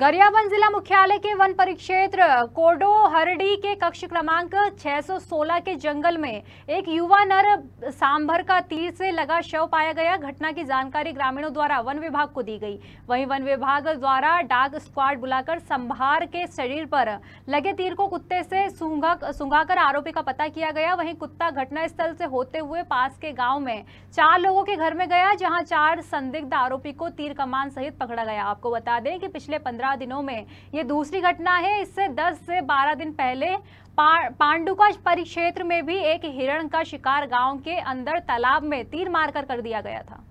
गरियाबंद जिला मुख्यालय के वन परिक्षेत्र कोडो हरडी के कक्ष क्रमांक 616 के जंगल में एक युवा नर सांभर का तीर से लगा शव पाया गया घटना की जानकारी ग्रामीणों द्वारा वन विभाग को दी गई वहीं वन विभाग द्वारा डाग स्क्वाड बुलाकर संभार के शरीर पर लगे तीर को कुत्ते से सूंघा सूंघाकर आरोपी का पता किया गया वहीं कुत्ता घटनास्थल से होते हुए पास के गाँव में चार लोगों के घर में गया जहाँ चार संदिग्ध आरोपी को तीर कमान सहित पकड़ा गया आपको बता दें कि पिछले पंद्रह पंद्रह दिनों में ये दूसरी घटना है इससे दस से बारह दिन पहले पांडुका परिक्षेत्र में भी एक हिरण का शिकार गांव के अंदर तालाब में तीर मारकर कर दिया गया था